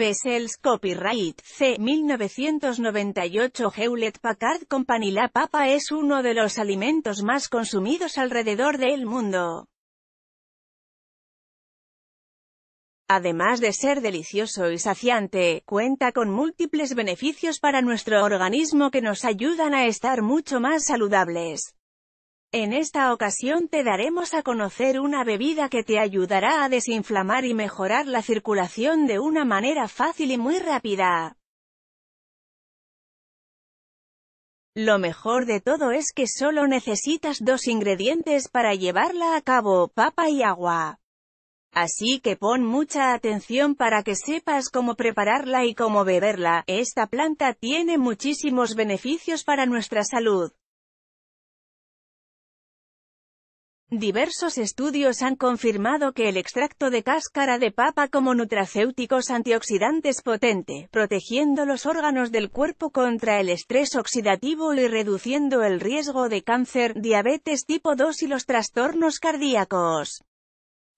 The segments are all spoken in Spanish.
Pesel's Copyright C. 1998 Hewlett-Packard Company La papa es uno de los alimentos más consumidos alrededor del mundo. Además de ser delicioso y saciante, cuenta con múltiples beneficios para nuestro organismo que nos ayudan a estar mucho más saludables. En esta ocasión te daremos a conocer una bebida que te ayudará a desinflamar y mejorar la circulación de una manera fácil y muy rápida. Lo mejor de todo es que solo necesitas dos ingredientes para llevarla a cabo, papa y agua. Así que pon mucha atención para que sepas cómo prepararla y cómo beberla, esta planta tiene muchísimos beneficios para nuestra salud. Diversos estudios han confirmado que el extracto de cáscara de papa como nutracéuticos antioxidantes potente, protegiendo los órganos del cuerpo contra el estrés oxidativo y reduciendo el riesgo de cáncer, diabetes tipo 2 y los trastornos cardíacos.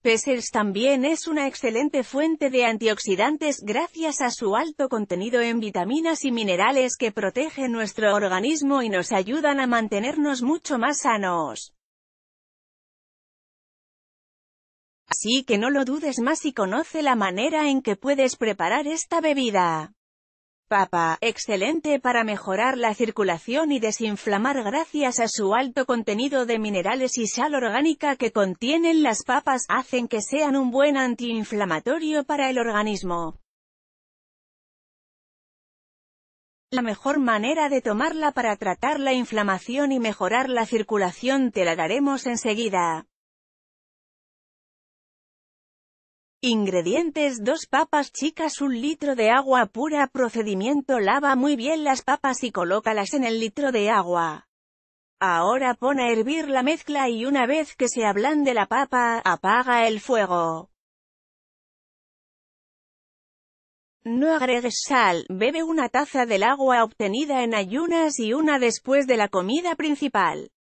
Pesers también es una excelente fuente de antioxidantes gracias a su alto contenido en vitaminas y minerales que protegen nuestro organismo y nos ayudan a mantenernos mucho más sanos. Así que no lo dudes más y conoce la manera en que puedes preparar esta bebida. Papa, excelente para mejorar la circulación y desinflamar gracias a su alto contenido de minerales y sal orgánica que contienen las papas, hacen que sean un buen antiinflamatorio para el organismo. La mejor manera de tomarla para tratar la inflamación y mejorar la circulación te la daremos enseguida. Ingredientes 2 papas chicas 1 litro de agua pura Procedimiento Lava muy bien las papas y colócalas en el litro de agua. Ahora pon a hervir la mezcla y una vez que se ablande la papa, apaga el fuego. No agregues sal, bebe una taza del agua obtenida en ayunas y una después de la comida principal.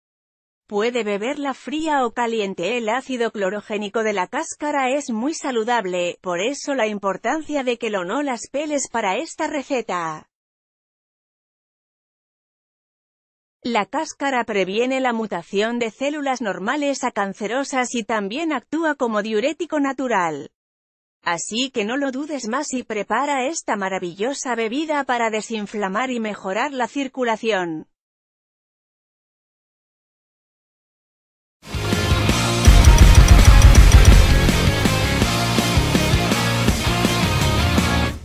Puede beberla fría o caliente. El ácido clorogénico de la cáscara es muy saludable, por eso la importancia de que lo no las peles para esta receta. La cáscara previene la mutación de células normales a cancerosas y también actúa como diurético natural. Así que no lo dudes más y prepara esta maravillosa bebida para desinflamar y mejorar la circulación.